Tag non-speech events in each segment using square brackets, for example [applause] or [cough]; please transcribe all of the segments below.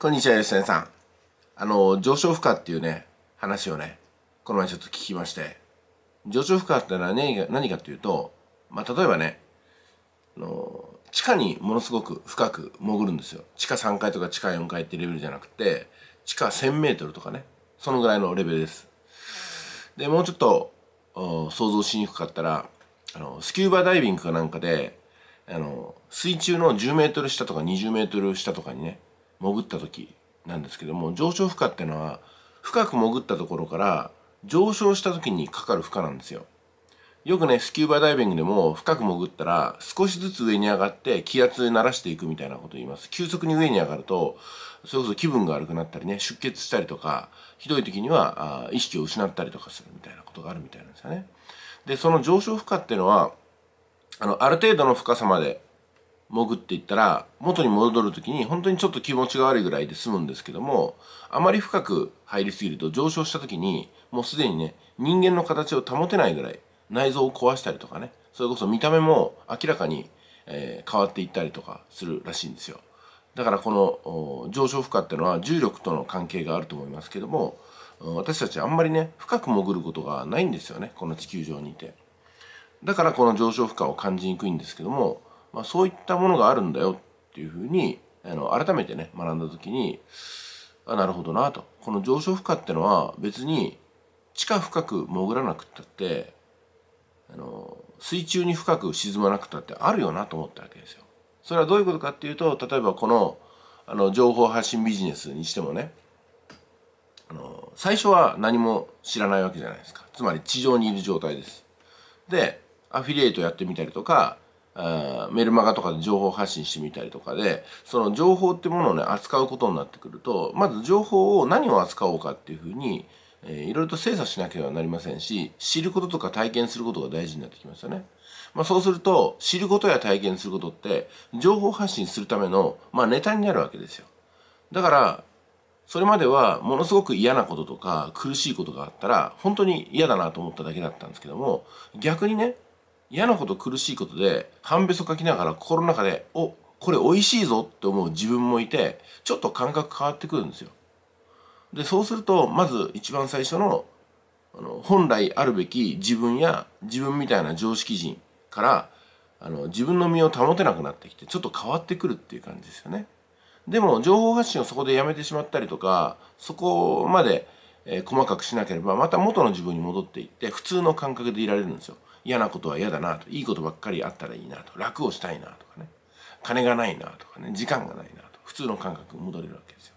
こんにちは、吉谷さん。あの、上昇負荷っていうね、話をね、この前ちょっと聞きまして、上昇負荷って何が何かっていうと、まあ、例えばね、の地下にものすごく深く潜るんですよ。地下3階とか地下4階ってレベルじゃなくて、地下1000メートルとかね、そのぐらいのレベルです。で、もうちょっと、想像しにくかったら、あの、スキューバダイビングかなんかで、あの、水中の10メートル下とか20メートル下とかにね、潜った時なんですけども上昇負荷ってのは深く潜ったところから上昇した時にかかる負荷なんですよよくねスキューバダイビングでも深く潜ったら少しずつ上に上がって気圧で慣らしていくみたいなこと言います急速に上に上がるとそれこそ気分が悪くなったりね出血したりとかひどい時には意識を失ったりとかするみたいなことがあるみたいなんですよねでその上昇負荷っていうのはあのある程度の深さまで潜っていったら元に戻る時に本当にちょっと気持ちが悪いぐらいで済むんですけどもあまり深く入りすぎると上昇した時にもうすでにね人間の形を保てないぐらい内臓を壊したりとかねそれこそ見た目も明らかに、えー、変わっていったりとかするらしいんですよだからこの上昇負荷ってのは重力との関係があると思いますけども私たちあんまりね深く潜ることがないんですよねこの地球上にいてだからこの上昇負荷を感じにくいんですけどもまあ、そういったものがあるんだよっていうふうにあの改めてね学んだ時にあなるほどなとこの上昇負荷ってのは別に地下深く潜らなくったってあの水中に深く沈まなくたってあるよなと思ったわけですよ。それはどういうことかっていうと例えばこのあの情報発信ビジネスにしてもねあの最初は何も知らないわけじゃないですかつまり地上にいる状態です。でアフィリエイトやってみたりとかメルマガとかで情報発信してみたりとかでその情報ってものをね扱うことになってくるとまず情報を何を扱おうかっていうふうに、えいろいろと精査しなければなりませんし知ることとか体験することが大事になってきますよね。まあ、そうすると知ることや体験することって情報発信するための、まあ、ネタになるわけですよ。だからそれまではものすごく嫌なこととか苦しいことがあったら本当に嫌だなと思っただけだったんですけども逆にね嫌なこと苦しいことで半べそ書きながら心の中で「おこれ美味しいぞ」って思う自分もいてちょっと感覚変わってくるんですよ。でそうするとまず一番最初のあの本来あるべき自分や自分みたいな常識人からあの自分の身を保てなくなってきてちょっと変わってくるっていう感じですよね。でも情報発信をそこでやめてしまったりとかそこまで、えー、細かくしなければまた元の自分に戻っていって普通の感覚でいられるんですよ。嫌なことは嫌だなといいことばっかりあったらいいなと楽をしたいなとかね金がないなとかね時間がないなと普通の感覚に戻れるわけですよ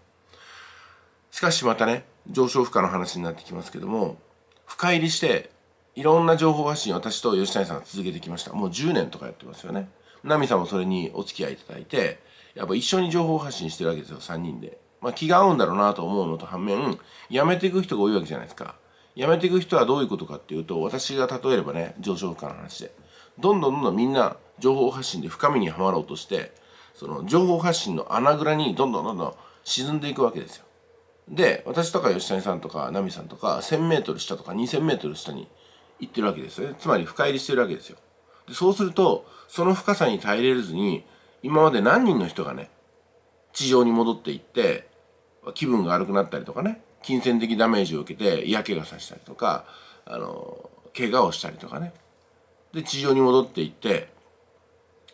しかしまたね上昇負荷の話になってきますけども深入りしていろんな情報発信私と吉谷さんが続けてきましたもう10年とかやってますよね奈美さんもそれにお付き合いいただいてやっぱ一緒に情報発信してるわけですよ3人でまあ気が合うんだろうなと思うのと反面辞めていく人が多いわけじゃないですか辞めていく人はどういうことかっていうと、私が例えればね、上昇負荷の話で。どんどんどんどんみんな情報発信で深みにはまろうとして、その情報発信の穴蔵にどんどんどんどん沈んでいくわけですよ。で、私とか吉谷さんとか奈美さんとか1000メートル下とか2000メートル下に行ってるわけですよね。つまり深入りしてるわけですよ。でそうすると、その深さに耐えれずに、今まで何人の人がね、地上に戻っていって、気分が悪くなったりとかね、金銭的ダメージを受けて嫌気がさしたりとかあの怪我をしたりとかねで地上に戻っていって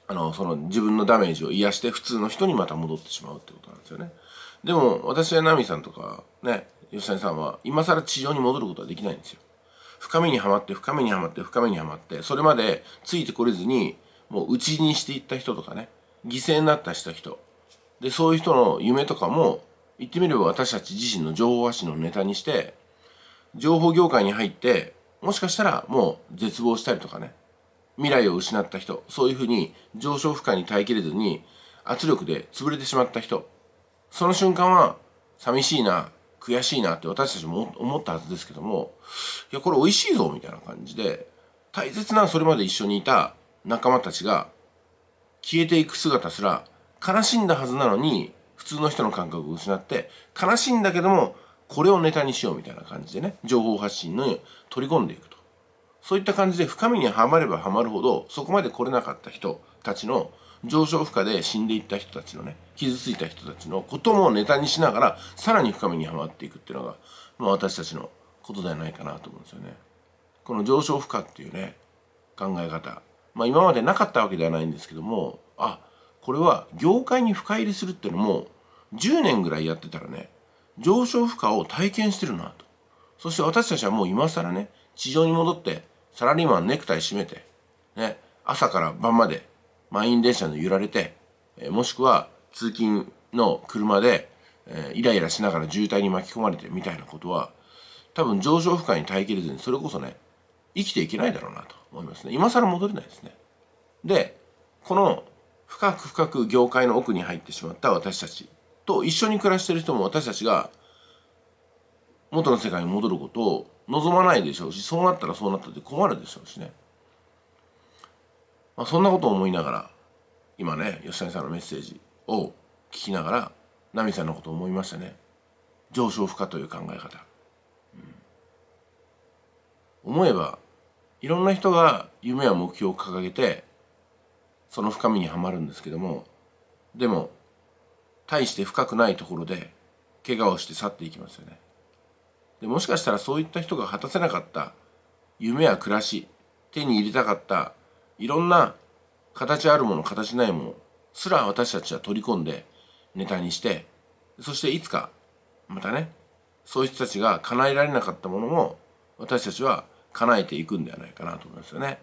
あのその自分のダメージを癒して普通の人にまた戻ってしまうってことなんですよねでも私やナミさんとかね吉谷さんは今更地上に戻ることはできないんですよ深みにはまって深みにはまって深みにはまってそれまでついてこれずにもう内にしていった人とかね犠牲になったした人でそういう人の夢とかも言ってみれば私たち自身の情報発信のネタにして情報業界に入ってもしかしたらもう絶望したりとかね未来を失った人そういうふうに上昇負荷に耐えきれずに圧力で潰れてしまった人その瞬間は寂しいな悔しいなって私たちも思ったはずですけどもいやこれ美味しいぞみたいな感じで大切なそれまで一緒にいた仲間たちが消えていく姿すら悲しんだはずなのに通の人の感覚を失って悲しいんだけどもこれをネタにしようみたいな感じでね情報発信に取り込んでいくとそういった感じで深みにはまればはまるほどそこまで来れなかった人たちの上昇負荷で死んでいった人たちのね傷ついた人たちのこともネタにしながらさらに深みにはまっていくっていうのが、まあ、私たちのことではないかなと思うんですよね。この上昇負荷っていうね考え方まあ今までなかったわけではないんですけどもあこれは業界に深入りするっていうのも10年ぐらいやってたらね、上昇負荷を体験してるなと。そして私たちはもう今更ね、地上に戻って、サラリーマンネクタイ締めて、ね、朝から晩まで満員電車に揺られて、えもしくは通勤の車で、えイライラしながら渋滞に巻き込まれてみたいなことは、多分上昇負荷に耐えきれずに、それこそね、生きていけないだろうなと思いますね。今更戻れないですね。で、この深く深く業界の奥に入ってしまった私たちと一緒に暮らしてる人も私たちが元の世界に戻ることを望まないでしょうしそうなったらそうなったって困るでしょうしね、まあ、そんなことを思いながら今ね吉谷さんのメッセージを聞きながら奈美さんのことを思いましたね上昇負荷という考え方、うん、思えばいろんな人が夢や目標を掲げてその深みにはまるんですけどもでも大して深くないところで怪我をして去っていきますよねでもしかしたらそういった人が果たせなかった夢や暮らし手に入れたかったいろんな形あるもの形ないものすら私たちは取り込んでネタにしてそしていつかまたねそういう人たちが叶えられなかったものも私たちは叶えていくんではないかなと思いますよね。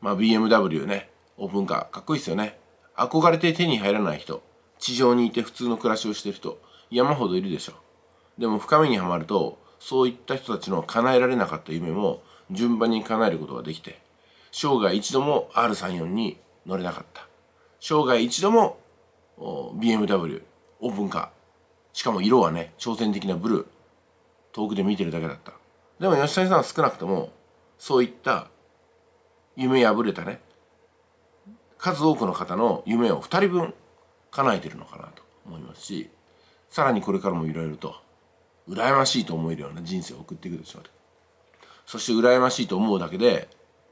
まあ BMW ね、オープンカーかっこいいですよね。憧れて手に入らない人地上にいて普通の暮らしをしてる人、山ほどいるでしょ。でも深みにはまると、そういった人たちの叶えられなかった夢も順番に叶えることができて、生涯一度も R34 に乗れなかった。生涯一度も BMW、オープンカー。しかも色はね、挑戦的なブルー。遠くで見てるだけだった。でも吉谷さんは少なくとも、そういった夢破れたね、数多くの方の夢を2人分叶えてるのかなと思いますしさらにこれからもいろいろと羨ましいと思えるような人生を送っていくでしょうそして羨ましいと思うだけで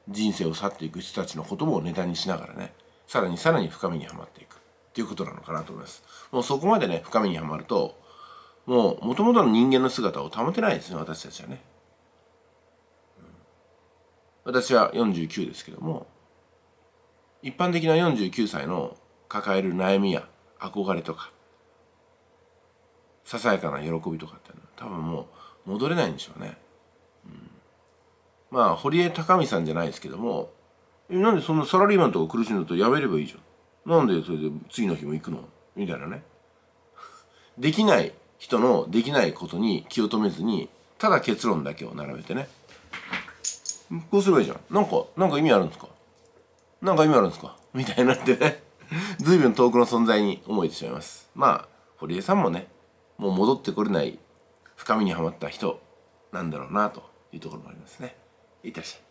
人生を去っていく人たちのこともネタにしながらねさらにさらに深みにはまっていくっていうことなのかなと思いますもうそこまでね深みにはまるともう元々の人間の姿を保てないですね私たちはね、私は49ですけども一般的な49歳の抱える悩みや憧れとかささやかな喜びとかって多分もう戻れないんでしょうね、うん、まあ堀江貴美さんじゃないですけどもえなんでそんなサラリーマンとか苦しんだとやめればいいじゃんなんでそれで次の日も行くのみたいなね [laughs] できない人のできないことに気を止めずにただ結論だけを並べてねこうすればいいじゃんなんかなんか意味あるんですかなんか意味あるんですかみたいになってね [laughs] 随分遠くの存在に思えてしまいますまあ堀江さんもねもう戻ってこれない深みにはまった人なんだろうなというところもありますねいってらっしゃい